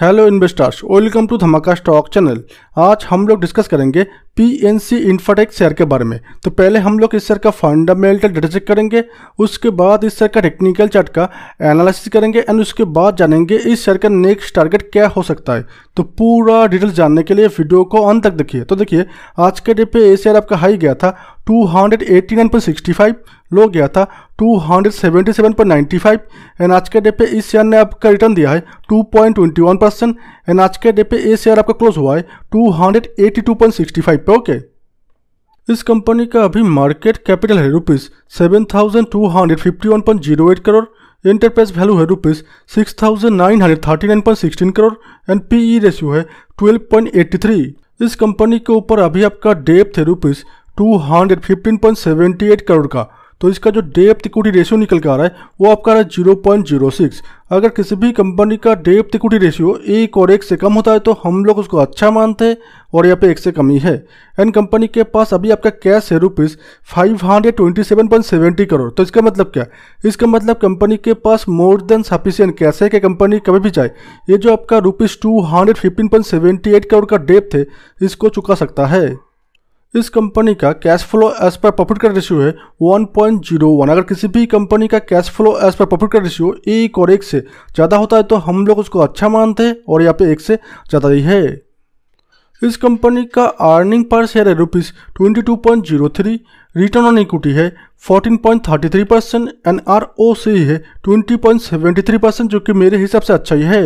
Hello investors, welcome to Dhamaka Stock channel. आज हम लोग डिस्कस करेंगे P N C Infratech share के बारे में तो पहले हम लोग इस शेयर का फंडामेंटल डाटा चेक करेंगे उसके बाद इस शेयर का टेक्निकल चार्ट का एनालिसिस करेंगे एंड उसके बाद जानेंगे इस शेयर का नेक्स्ट टारगेट क्या हो सकता है तो पूरा डिटेल्स जानने के लिए वीडियो को अंत तक देखिए तो देखिए आज के डेट पे ये शेयर आपका हाई गया था 289.65 लो गया था 277.95 एंड आज के डेट पे इस शेयर ने आपका रिटर्न दिया है 2.21 परसेंट एंड आज के डेट पे ये शेयर आपका क्लोज हुआ है टू 282.65 पे ओके इस कंपनी का अभी मार्केट कैपिटल है rupees seven crore enterprise value है rupees six crore and PE ratio है 12.83 इस कंपनी के ऊपर अभी आपका डेप्थ है रुपीज़ टू करोड़ का तो इसका जो डेप्थ इक्विटी रेशियो निकल के आ रहा है वो आपका रहा है जीरो पॉइंट जीरो सिक्स अगर किसी भी कंपनी का डेप्थ इक्विटी रेशियो एक और एक से कम होता है तो हम लोग उसको अच्छा मानते हैं और यहाँ पे एक से कम ही है एंड कंपनी के पास अभी आपका कैश है rupees five hundred twenty seven point seventy crore तो इसका मतलब क्या इसका मतलब कंपनी के पास मोर देन सफिशियंट कैश है कि कंपनी कभी भी चाहे ये जो आपका rupees two hundred fifteen point seventy eight crore का डेप्थ है इसको चुका सकता है इस कंपनी का cash flow as per profit का रेशियो है 1.01 अगर किसी भी कंपनी का cash flow as per profit का रेशियो एक और एक से ज़्यादा होता है तो हम लोग उसको अच्छा मानते हैं और यहाँ पे एक से ज़्यादा ही है इस कंपनी का अर्निंग पर शेयर है rupees twenty two point zero three return on equity है fourteen point thirty three percent N R O C है twenty point seventy three percent जो कि मेरे हिसाब से अच्छा ही है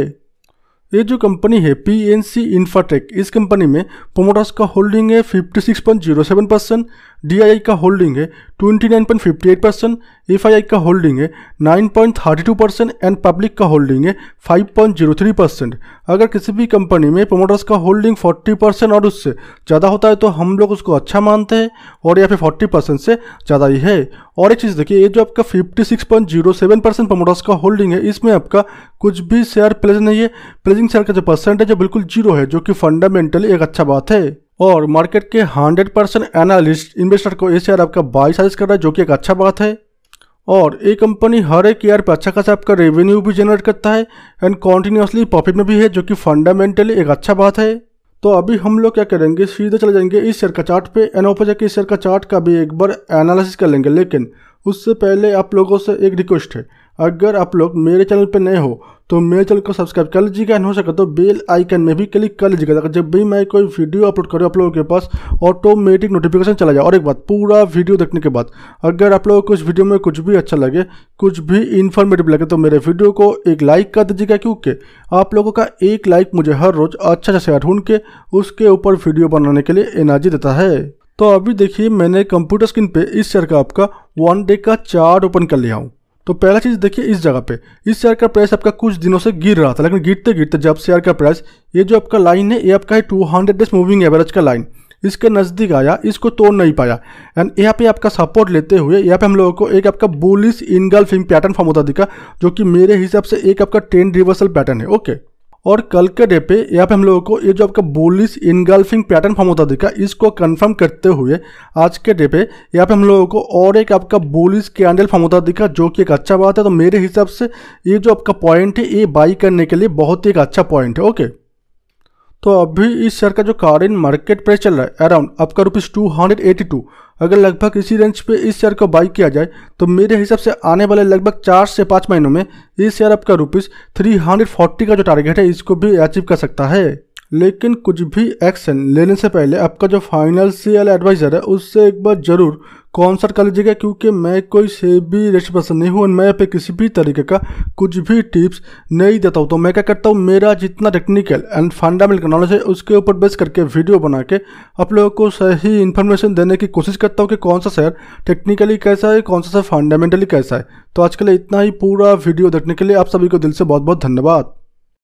ये जो कंपनी है पी एन सी इन्फाटेक इस कंपनी में प्रोमोटर्स का होल्डिंग है 56.07 परसेंट डी का होल्डिंग है 29.58 परसेंट एफ का होल्डिंग है 9.32 परसेंट एंड पब्लिक का होल्डिंग है 5.03 परसेंट अगर किसी भी कंपनी में प्रमोटर्स का होल्डिंग 40 परसेंट और उससे ज़्यादा होता है तो हम लोग उसको अच्छा मानते हैं और या फिर 40 परसेंट से ज़्यादा ही है और एक चीज़ देखिए ये जो आपका 56.07 परसेंट का होल्डिंग है इसमें आपका कुछ भी शेयर प्लेज नहीं है प्लेजिंग शेयर का जो परसेंट है जो बिल्कुल जीरो है जो कि फंडामेंटली एक अच्छा बात है और मार्केट के 100 परसेंट एनालिस्ट इन्वेस्टर को ए शेयर आपका बाई साइज कर रहा है जो कि एक अच्छा बात है और ये कंपनी हर एक ईयर पर अच्छा खासा आपका रेवेन्यू भी जनरेट करता है एंड कॉन्टिन्यूसली प्रॉफिट में भी है जो कि फंडामेंटली एक अच्छा बात है तो अभी हम लोग क्या करेंगे सीधे चले जाएंगे इस शेयर का चार्ट पे एन ऊपर जाके इस शेयर का चार्ट का भी एक बार एनालिसिस कर लेंगे लेकिन उससे पहले आप लोगों से एक रिक्वेस्ट है अगर आप लोग मेरे चैनल पर नए हो तो मेरे चैनल को सब्सक्राइब कर लीजिएगा हो सके तो बेल आइकन में भी क्लिक कर लीजिएगा ताकि जब भी मैं कोई वीडियो अपलोड करूँ आप लोगों के पास ऑटोमेटिक नोटिफिकेशन चला जाए और एक बात पूरा वीडियो देखने के बाद अगर आप लोगों को इस वीडियो में कुछ भी अच्छा लगे कुछ भी इन्फॉर्मेटिव लगे तो मेरे वीडियो को एक लाइक कर दीजिएगा क्योंकि आप लोगों का एक लाइक मुझे हर रोज़ अच्छा अच्छा शेयर ढूंढ के उसके ऊपर वीडियो बनाने के लिए एनर्जी देता है तो अभी देखिए मैंने कंप्यूटर स्क्रीन पर इस शेयर का आपका वन डे का चार्ट ओपन कर लिया हूँ तो पहला चीज़ देखिए इस जगह पे इस शेयर का प्राइस आपका कुछ दिनों से गिर रहा था लेकिन गिरते गिरते जब शेयर का प्राइस ये जो आपका लाइन है ये आपका है two hundred days moving average का लाइन इसके नज़दीक आया इसको तोड़ नहीं पाया एंड यहाँ पे आपका सपोर्ट लेते हुए यहाँ पे हम लोगों को एक आपका बुलिस इनगल्फिंग पैटर्न फॉर्म होता दिखा जो कि मेरे हिसाब से एक आपका ट्रेंड रिवर्सल पैटर्न है ओके और कल के डे पे यहाँ पे हम लोगों को ये जो आपका बोलिस इनगल्फिंग पैटर्न फॉर्म होता दिखा इसको कंफर्म करते हुए आज के डे पे यहाँ पे हम लोगों को और एक आपका बोलिस कैंडल फॉर्म होता दिखा जो कि एक अच्छा बात है तो मेरे हिसाब से ये जो आपका पॉइंट है ये बाई करने के लिए बहुत ही एक अच्छा पॉइंट है ओके तो अभी इस शेयर का जो कारण मार्केट प्राइस चल रहा है अराउंड आपका rupees two hundred eighty two अगर लगभग इसी रेंज पे इस शेयर को बाई किया जाए तो मेरे हिसाब से आने वाले लगभग चार से पाँच महीनों में इस शेयर आपका रुपीज़ थ्री हंड्रेड फोर्टी का जो टारगेट है इसको भी अचीव कर सकता है लेकिन कुछ भी एक्शन लेने से पहले आपका जो फाइनल सी एडवाइज़र है उससे एक बार ज़रूर कौन सा कर लीजिएगा क्योंकि मैं कोई से भी रेस्ट पसंद नहीं हूँ और मैं पे किसी भी तरीके का कुछ भी टिप्स नहीं देता हूँ तो मैं क्या करता हूँ मेरा जितना टेक्निकल एंड फंडामेंटल नॉलेज है उसके ऊपर बेस करके वीडियो बना के आप लोगों को सही इन्फॉर्मेशन देने की कोशिश करता हूँ कि कौन सा शेयर टेक्निकली कैसा है कौन सा शेयर फंडामेंटली कैसा है तो आज के लिए इतना ही पूरा वीडियो देखने के लिए आप सभी को दिल से बहुत बहुत धन्यवाद